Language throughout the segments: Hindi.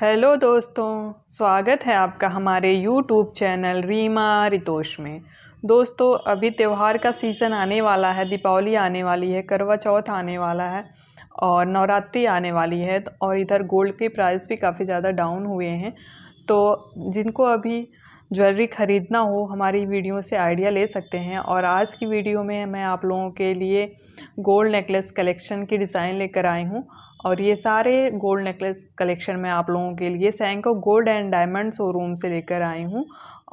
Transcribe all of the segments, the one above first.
हेलो दोस्तों स्वागत है आपका हमारे यूट्यूब चैनल रीमा रितोष में दोस्तों अभी त्यौहार का सीज़न आने वाला है दीपावली आने वाली है करवा चौथ आने वाला है और नवरात्रि आने वाली है तो और इधर गोल्ड के प्राइस भी काफ़ी ज़्यादा डाउन हुए हैं तो जिनको अभी ज्वेलरी ख़रीदना हो हमारी वीडियो से आइडिया ले सकते हैं और आज की वीडियो में मैं आप लोगों के लिए गोल्ड नेकलेस कलेक्शन की डिज़ाइन लेकर आई हूँ और ये सारे गोल्ड नेकलेस कलेक्शन मैं आप लोगों के लिए Senco gold and diamond showroom से लेकर आई हूँ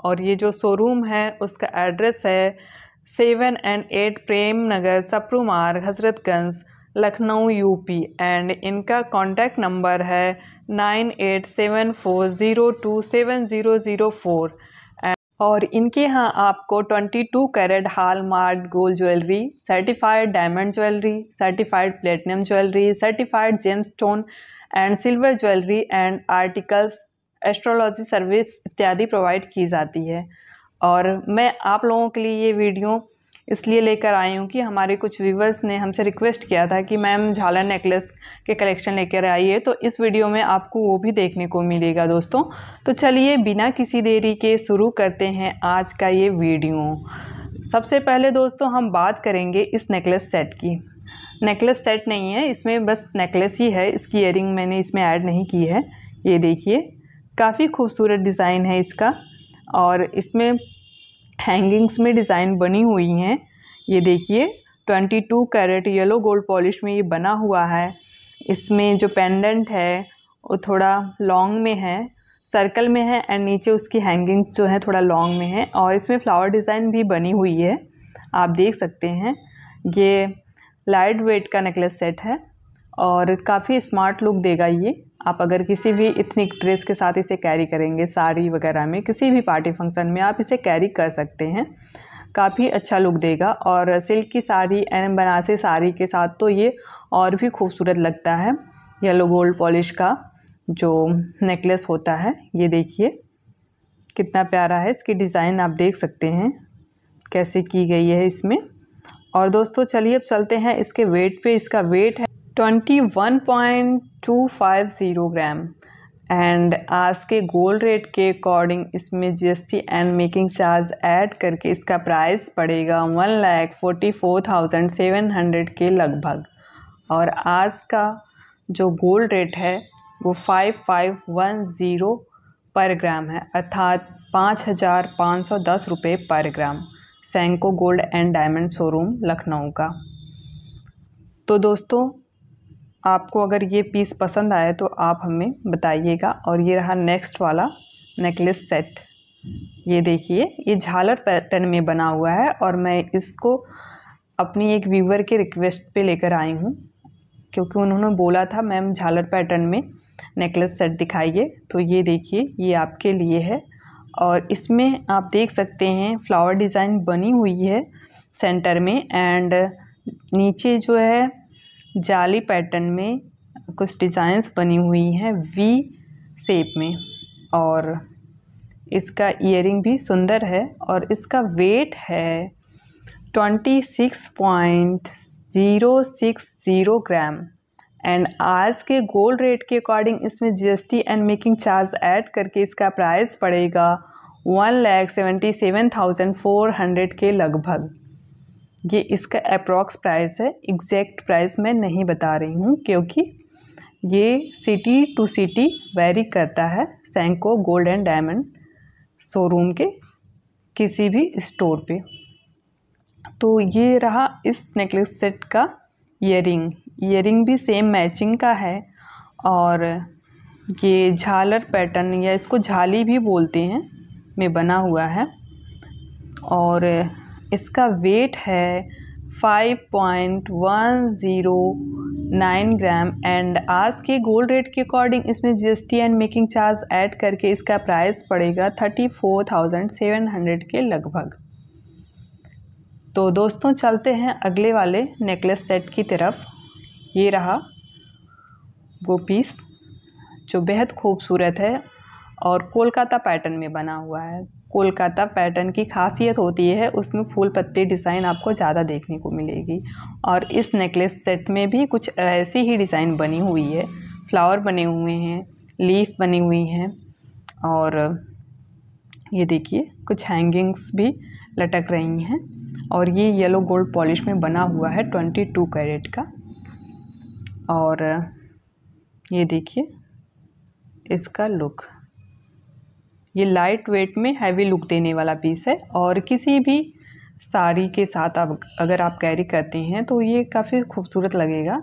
और ये जो शोरूम है उसका एड्रेस है seven and eight Prem Nagar Sapru Marg Hazratganj Lucknow UP and इनका कॉन्टैक्ट नंबर है nine eight seven four zero two seven zero zero four और इनके यहाँ आपको 22 carat hallmark gold jewellery certified diamond jewellery certified platinum jewellery certified gemstone and silver jewellery and articles astrology service इत्यादि प्रोवाइड की जाती है और मैं आप लोगों के लिए ये वीडियो इसलिए लेकर आई हूँ कि हमारे कुछ व्यूवर्स ने हमसे रिक्वेस्ट किया था कि मैम झाला नेकलेस के कलेक्शन लेकर आइए तो इस वीडियो में आपको वो भी देखने को मिलेगा दोस्तों तो चलिए बिना किसी देरी के शुरू करते हैं आज का ये वीडियो सबसे पहले दोस्तों हम बात करेंगे इस नेकलेस सेट की नेकलेस सेट नहीं है इसमें बस नेकलेस ही है इसकी इयरिंग मैंने इसमें ऐड नहीं की है ये देखिए काफ़ी खूबसूरत डिज़ाइन है इसका और इसमें हैंगिंग्स में डिज़ाइन बनी हुई हैं ये देखिए twenty two carat yellow gold polish में ये बना हुआ है इसमें जो पेंडेंट है वो थोड़ा लॉन्ग में है सर्कल में है एंड नीचे उसकी हैंगिंग्स जो है थोड़ा लॉन्ग में है और इसमें फ्लावर डिज़ाइन भी बनी हुई है आप देख सकते हैं ये लाइट वेट का नेकलेस सेट है और काफ़ी स्मार्ट लुक देगा ये आप अगर किसी भी इथनिक ड्रेस के साथ इसे कैरी करेंगे साड़ी वगैरह में किसी भी पार्टी फंक्शन में आप इसे कैरी कर सकते हैं काफ़ी अच्छा लुक देगा और सिल्क की साड़ी एंड बनासी साड़ी के साथ तो ये और भी खूबसूरत लगता है येलो गोल्ड पॉलिश का जो नेकलेस होता है ये देखिए कितना प्यारा है इसकी डिज़ाइन आप देख सकते हैं कैसे की गई है इसमें और दोस्तों चलिए अब चलते हैं इसके वेट पे इसका वेट है 21.250 ग्राम एंड आज के गोल्ड रेट के अकॉर्डिंग इसमें GST and making charge add करके इसका प्राइस पड़ेगा one lakh forty four thousand seven hundred के लगभग और आज का जो गोल्ड रेट है वो फाइव फाइव वन ज़ीरो पर ग्राम है अर्थात पाँच हज़ार पाँच सौ दस रुपये पर gram Senco gold and diamond showroom Lucknow का तो दोस्तों आपको अगर ये पीस पसंद आए तो आप हमें बताइएगा और ये रहा नेक्स्ट वाला नेकलेस सेट ये देखिए ये झालर पैटर्न में बना हुआ है और मैं इसको अपनी एक व्यूवर के रिक्वेस्ट पे लेकर आई हूँ क्योंकि उन्होंने बोला था मैम झालर पैटर्न में नेकलेस सेट दिखाइए तो ये देखिए ये आपके लिए है और इसमें आप देख सकते हैं फ्लावर डिज़ाइन बनी हुई है सेंटर में एंड नीचे जो है जाली पैटर्न में कुछ डिज़ाइंस बनी हुई हैं वी शेप में और इसका इयरिंग भी सुंदर है और इसका वेट है twenty six point zero six zero gram and आज के गोल्ड रेट के अकॉर्डिंग इसमें GST and making charge add करके इसका प्राइस पड़ेगा one lakh seventy seven thousand four hundred के लगभग ये इसका अप्रॉक्स प्राइस है एग्जैक्ट प्राइस मैं नहीं बता रही हूँ क्योंकि ये सिटी टू सिटी वेरी करता है Senco gold and diamond showroom के किसी भी स्टोर पे तो ये रहा इस नेकलेस सेट का इयरिंग इयरिंग भी सेम मैचिंग का है और ये झालर पैटर्न या इसको झाली भी बोलते हैं में बना हुआ है और इसका वेट है 5.109 ग्राम एंड आज के गोल्ड रेट के अकॉर्डिंग इसमें GST and making charge add करके इसका प्राइस पड़ेगा 34,700 के लगभग तो दोस्तों चलते हैं अगले वाले नेकलेस सेट की तरफ ये रहा वो पीस जो बेहद खूबसूरत है और कोलकाता पैटर्न में बना हुआ है कोलकाता पैटर्न की खासियत होती है उसमें फूल पत्ती डिज़ाइन आपको ज़्यादा देखने को मिलेगी और इस नेकलेस सेट में भी कुछ ऐसी ही डिज़ाइन बनी हुई है फ्लावर बने हुए हैं लीफ बनी हुई हैं और ये देखिए कुछ हैंगिंग्स भी लटक रही हैं और ये येलो गोल्ड पॉलिश में बना हुआ है ट्वेंटी टू कैरेट का और ये देखिए इसका लुक ये लाइट वेट में हैवी लुक देने वाला पीस है और किसी भी साड़ी के साथ आप अगर आप कैरी करते हैं तो ये काफ़ी खूबसूरत लगेगा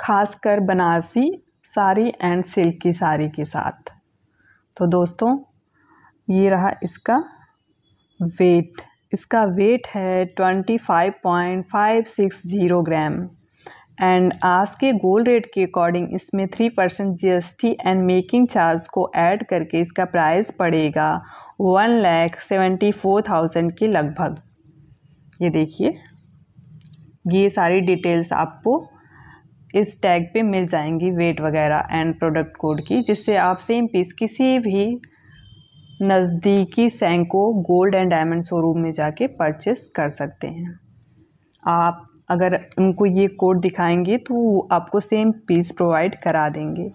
खासकर बनारसी साड़ी एंड सिल्क की साड़ी के साथ तो दोस्तों ये रहा इसका वेट इसका वेट है twenty five point five six zero gram and आज के गोल्ड रेट के अकॉर्डिंग इसमें three percent G S T and making charge को ऐड करके इसका प्राइस पड़ेगा one lakh seventy four thousand के लगभग ये देखिए ये सारी डिटेल्स आपको इस टैग पे मिल जाएंगी वेट वगैरह एंड प्रोडक्ट कोड की जिससे आप सेम पीस किसी भी नज़दीकी Senco gold and diamond showroom में जाके परचेस कर सकते हैं आप अगर उनको ये कोड दिखाएंगे तो वो आपको सेम पीस प्रोवाइड करा देंगे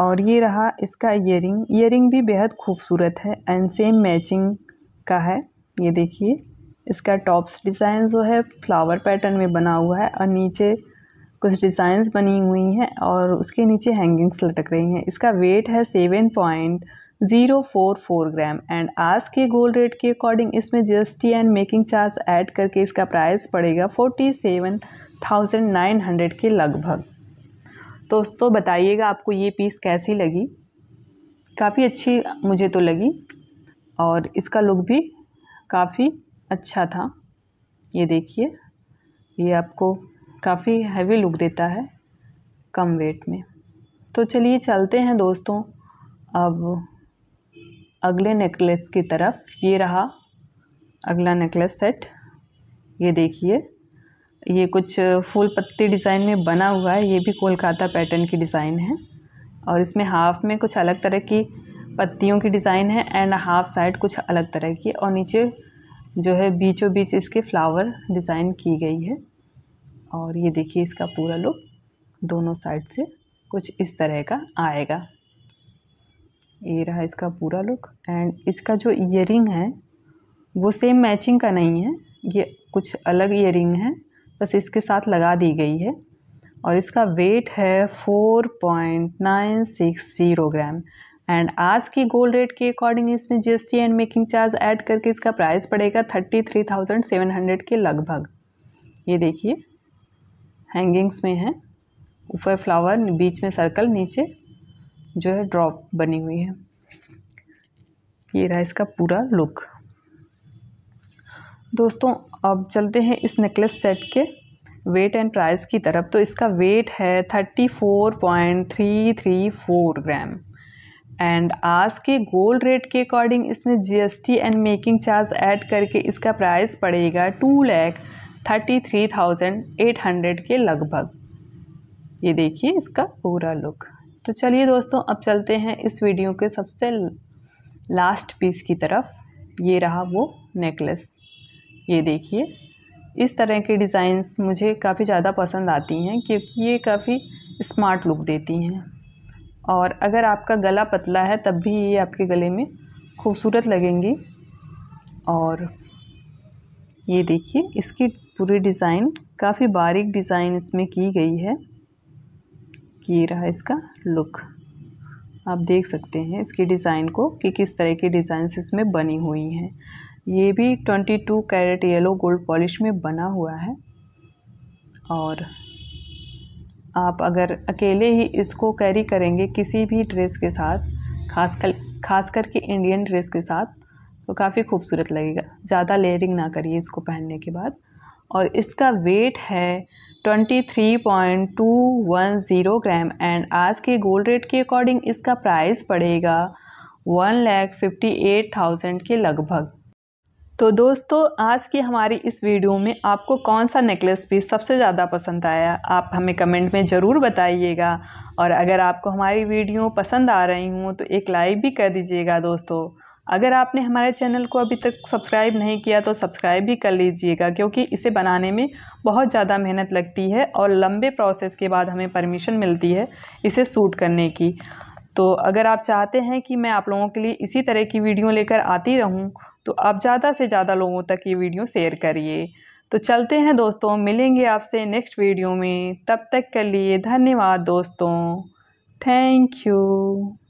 और ये रहा इसका ईयरिंग ईयरिंग भी बेहद खूबसूरत है एंड सेम मैचिंग का है ये देखिए इसका टॉप्स डिज़ाइन जो है फ्लावर पैटर्न में बना हुआ है और नीचे कुछ डिज़ाइंस बनी हुई हैं और उसके नीचे हैंगिंग्स लटक रही हैं इसका वेट है seven point zero four four gram and आज के गोल्ड रेट के अकॉर्डिंग इसमें GST and making charge add करके इसका प्राइस पड़ेगा forty seven thousand nine hundred के लगभग दोस्तों बताइएगा आपको ये पीस कैसी लगी काफ़ी अच्छी मुझे तो लगी और इसका लुक भी काफ़ी अच्छा था ये देखिए ये आपको काफ़ी हैवी लुक देता है कम वेट में तो चलिए चलते हैं दोस्तों अब अगले नेकलेस की तरफ ये रहा अगला नेकलेस सेट ये देखिए ये कुछ फूल पत्ती डिज़ाइन में बना हुआ है ये भी कोलकाता पैटर्न की डिज़ाइन है और इसमें हाफ़ में कुछ अलग तरह की पत्तियों की डिज़ाइन है एंड हाफ साइड कुछ अलग तरह की और नीचे जो है बीचों बीच इसके फ्लावर डिज़ाइन की गई है और ये देखिए इसका पूरा लुक दोनों साइड से कुछ इस तरह का आएगा ये रहा इसका पूरा लुक एंड इसका जो इयर है वो सेम मैचिंग का नहीं है ये कुछ अलग इयर है बस इसके साथ लगा दी गई है और इसका वेट है 4.960 ग्राम एंड आज की गोल्ड रेट के अकॉर्डिंग इसमें GST and making charge add करके इसका प्राइस पड़ेगा 33,700 के लगभग ये देखिए हैंगिंग्स में है ऊपर फ्लावर बीच में सर्कल नीचे जो है ड्रॉप बनी हुई है ये रहा इसका पूरा लुक दोस्तों अब चलते हैं इस नेकलेस सेट के वेट एंड प्राइस की तरफ तो इसका वेट है thirty four point three three four gram and आज के गोल्ड रेट के अकॉर्डिंग इसमें GST and making charge add करके इसका प्राइस पड़ेगा two lakh thirty three thousand eight hundred के लगभग ये देखिए इसका पूरा लुक तो चलिए दोस्तों अब चलते हैं इस वीडियो के सबसे लास्ट पीस की तरफ ये रहा वो नेकलेस ये देखिए इस तरह के डिज़ाइंस मुझे काफ़ी ज़्यादा पसंद आती हैं क्योंकि ये काफ़ी स्मार्ट लुक देती हैं और अगर आपका गला पतला है तब भी ये आपके गले में खूबसूरत लगेंगी और ये देखिए इसकी पूरी डिज़ाइन काफ़ी बारीक डिज़ाइन इसमें की गई है ये रहा इसका लुक आप देख सकते हैं इसकी डिज़ाइन को कि किस तरह की डिज़ाइन इसमें बनी हुई हैं ये भी twenty two carat yellow gold polish में बना हुआ है और आप अगर अकेले ही इसको कैरी करेंगे किसी भी ड्रेस के साथ खास कर खास करके इंडियन ड्रेस के साथ तो काफ़ी खूबसूरत लगेगा ज़्यादा लेयरिंग ना करिए इसको पहनने के बाद और इसका वेट है 23.210 ग्राम एंड आज के गोल्ड रेट के अकॉर्डिंग इसका प्राइस पड़ेगा one lakh fifty eight thousand के लगभग तो दोस्तों आज की हमारी इस वीडियो में आपको कौन सा नेकलेस पीस सबसे ज़्यादा पसंद आया आप हमें कमेंट में ज़रूर बताइएगा और अगर आपको हमारी वीडियो पसंद आ रही हूँ तो एक लाइक भी कर दीजिएगा दोस्तों अगर आपने हमारे चैनल को अभी तक सब्सक्राइब नहीं किया तो सब्सक्राइब भी कर लीजिएगा क्योंकि इसे बनाने में बहुत ज़्यादा मेहनत लगती है और लंबे प्रोसेस के बाद हमें परमिशन मिलती है इसे सूट करने की तो अगर आप चाहते हैं कि मैं आप लोगों के लिए इसी तरह की वीडियो लेकर आती रहूँ तो आप ज़्यादा से ज़्यादा लोगों तक ये वीडियो शेयर करिए तो चलते हैं दोस्तों मिलेंगे आपसे नेक्स्ट वीडियो में तब तक के लिए धन्यवाद दोस्तों थैंक यू